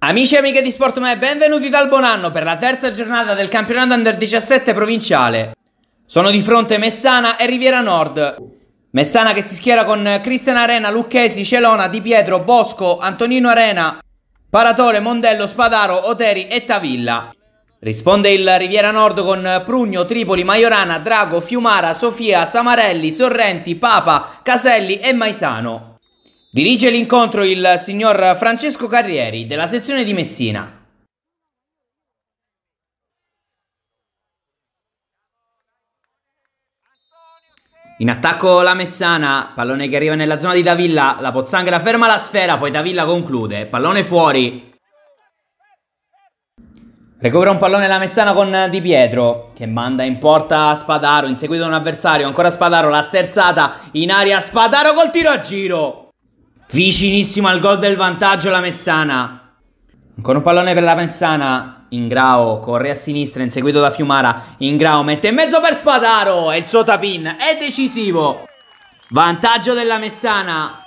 Amici e amiche di Sportme, benvenuti dal buon anno per la terza giornata del campionato Under 17 provinciale. Sono di fronte Messana e Riviera Nord. Messana che si schiera con Cristian Arena, Lucchesi, Celona, Di Pietro, Bosco, Antonino Arena, Paratore, Mondello, Spadaro, Oteri e Tavilla. Risponde il Riviera Nord con Prugno, Tripoli, Maiorana, Drago, Fiumara, Sofia, Samarelli, Sorrenti, Papa, Caselli e Maisano. Dirige l'incontro il signor Francesco Carrieri della sezione di Messina. In attacco la Messana, pallone che arriva nella zona di Davilla, la Pozzanghera ferma la sfera, poi Davilla conclude, pallone fuori. Recupera un pallone la Messana con Di Pietro che manda in porta Spadaro, inseguito da un avversario, ancora Spadaro, la sterzata in aria, Spadaro col tiro a giro. Vicinissimo al gol del vantaggio la Messana. Ancora un pallone per la Messana. Ingrao corre a sinistra inseguito da Fiumara. Ingrao mette in mezzo per Spadaro e il suo tapin è decisivo. Vantaggio della Messana.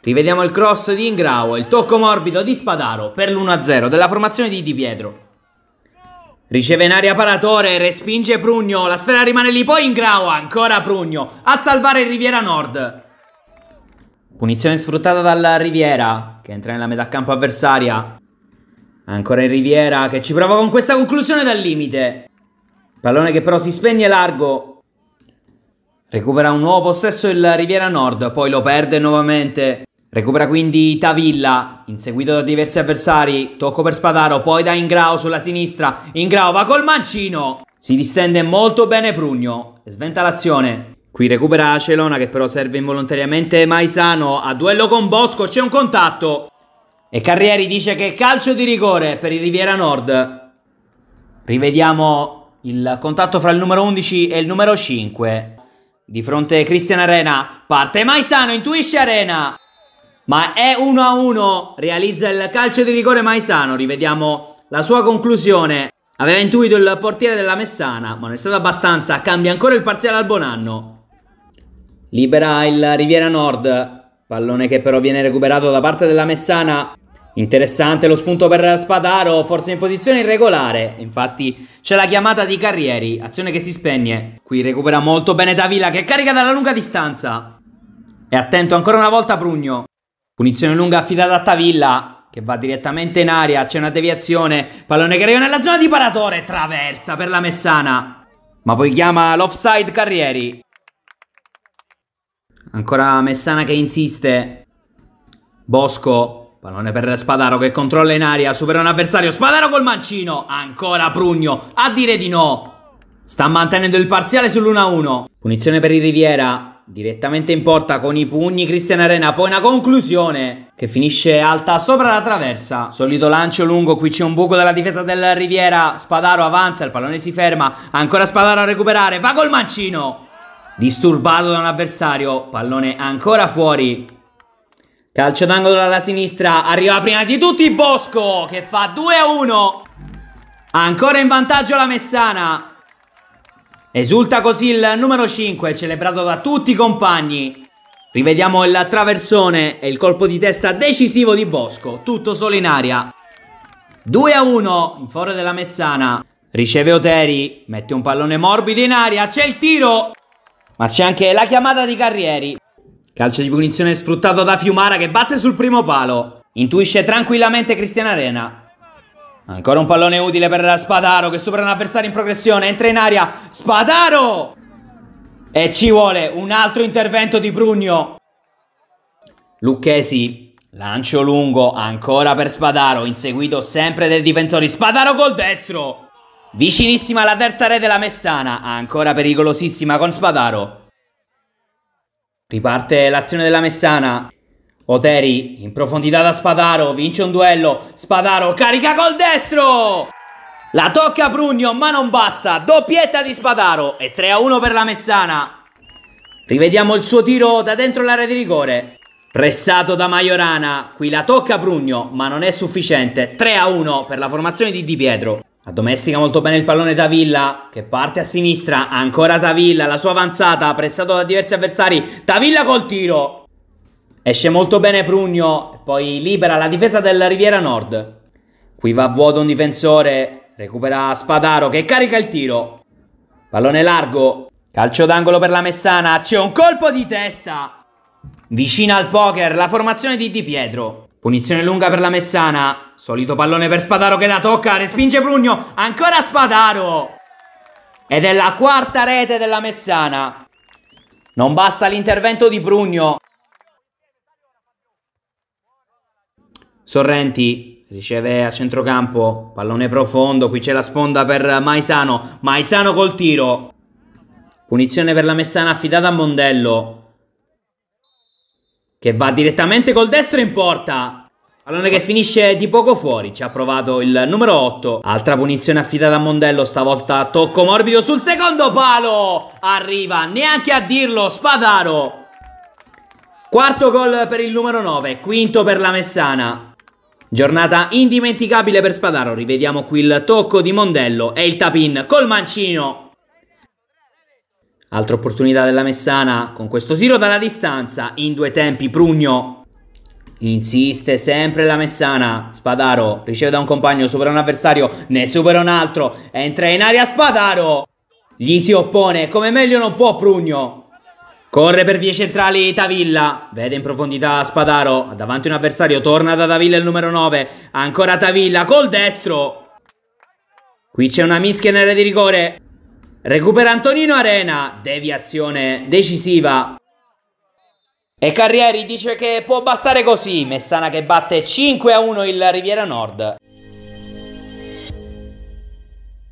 Rivediamo il cross di Ingrao il tocco morbido di Spadaro per l'1-0 della formazione di Di Pietro. Riceve in aria Paratore, respinge Prugno, la sfera rimane lì, poi Ingrao, ancora Prugno, a salvare Riviera Nord. Punizione sfruttata dalla Riviera, che entra nella metà campo avversaria. Ancora in Riviera, che ci prova con questa conclusione dal limite. Pallone che però si spegne largo. Recupera un nuovo possesso il Riviera Nord, poi lo perde nuovamente. Recupera quindi Tavilla, inseguito da diversi avversari, tocco per Spadaro, poi da Ingrao sulla sinistra, Ingrao va col mancino! Si distende molto bene Prugno, sventa l'azione. Qui recupera Celona che però serve involontariamente Maisano. A duello con Bosco c'è un contatto. E Carrieri dice che è calcio di rigore per il Riviera Nord. Rivediamo il contatto fra il numero 11 e il numero 5. Di fronte a Cristian Arena. Parte Maisano, intuisce Arena. Ma è 1 a 1. Realizza il calcio di rigore Maisano. Rivediamo la sua conclusione. Aveva intuito il portiere della Messana, ma non è stato abbastanza. Cambia ancora il parziale al Bonanno. Libera il Riviera Nord. Pallone che però viene recuperato da parte della Messana. Interessante lo spunto per Spadaro, forse in posizione irregolare, infatti c'è la chiamata di Carrieri, azione che si spegne. Qui recupera molto bene Davila che carica dalla lunga distanza. E attento ancora una volta Prugno. Punizione lunga affidata a Tavilla che va direttamente in aria, c'è una deviazione, pallone che arriva nella zona di paratore, traversa per la Messana. Ma poi chiama l'offside Carrieri. Ancora Messana che insiste. Bosco. Pallone per Spadaro che controlla in aria. Supera un avversario. Spadaro col mancino. Ancora Prugno. A dire di no. Sta mantenendo il parziale sull'1-1. Punizione per il Riviera. Direttamente in porta con i pugni Cristian Arena. Poi una conclusione che finisce alta sopra la traversa. Solito lancio lungo. Qui c'è un buco della difesa del Riviera. Spadaro avanza. Il pallone si ferma. Ancora Spadaro a recuperare. Va col mancino. Disturbato da un avversario, pallone ancora fuori. Calcio d'angolo dalla sinistra, arriva prima di tutti Bosco che fa 2-1. Ancora in vantaggio la Messana. Esulta così il numero 5, celebrato da tutti i compagni. Rivediamo il traversone e il colpo di testa decisivo di Bosco, tutto solo in aria. 2-1 in favore della Messana. Riceve Oteri, mette un pallone morbido in aria, c'è il tiro! Ma c'è anche la chiamata di Carrieri. Calcio di punizione sfruttato da Fiumara che batte sul primo palo. Intuisce tranquillamente Cristian Arena. Ancora un pallone utile per Spadaro che supera un avversario in progressione, entra in aria, Spadaro! E ci vuole un altro intervento di Brugno. Lucchesi, lancio lungo, ancora per Spadaro, inseguito sempre dai difensori, Spadaro col destro! Vicinissima alla terza rete la Messana, ancora pericolosissima con Spadaro. Riparte l'azione della Messana. Oteri in profondità da Spadaro, vince un duello. Spadaro carica col destro! La tocca Prugno, ma non basta. Doppietta di Spadaro e 3-1 a per la Messana. Rivediamo il suo tiro da dentro l'area di rigore. Pressato da Majorana, qui la tocca Prugno, ma non è sufficiente. 3-1 a per la formazione di Di Pietro. Addomestica molto bene il pallone Tavilla che parte a sinistra, ancora Tavilla, la sua avanzata prestato da diversi avversari, Tavilla col tiro. Esce molto bene Prugno, poi libera la difesa del Riviera Nord. Qui va a vuoto un difensore, recupera Spadaro che carica il tiro. Pallone largo, calcio d'angolo per la Messana, c'è un colpo di testa. Vicina al poker la formazione di Di Pietro. Punizione lunga per la Messana. Solito pallone per Spadaro che la tocca. Respinge Brugno. Ancora Spadaro. Ed è la quarta rete della Messana. Non basta l'intervento di Brugno. Sorrenti riceve a centrocampo. Pallone profondo. Qui c'è la sponda per Maisano. Maisano col tiro. Punizione per la Messana affidata a Mondello. Che va direttamente col destro in porta. Pallone che finisce di poco fuori, ci ha provato il numero 8. Altra punizione affidata a Mondello, stavolta tocco morbido sul secondo palo. Arriva, neanche a dirlo, Spadaro. Quarto gol per il numero 9, quinto per la Messana. Giornata indimenticabile per Spadaro, rivediamo qui il tocco di Mondello e il tapin col mancino Altra opportunità della Messana con questo tiro dalla distanza in due tempi Prugno. Insiste sempre la Messana. Spadaro riceve da un compagno, supera un avversario, ne supera un altro. Entra in aria Spadaro. Gli si oppone, come meglio non può Prugno. Corre per vie centrali Tavilla, vede in profondità Spadaro, davanti un avversario, torna da Tavilla il numero 9, ancora Tavilla col destro. Qui c'è una mischia in area di rigore, Recupera Antonino Arena, deviazione decisiva. E Carrieri dice che può bastare così, Messana che batte 5 a 1 il Riviera Nord.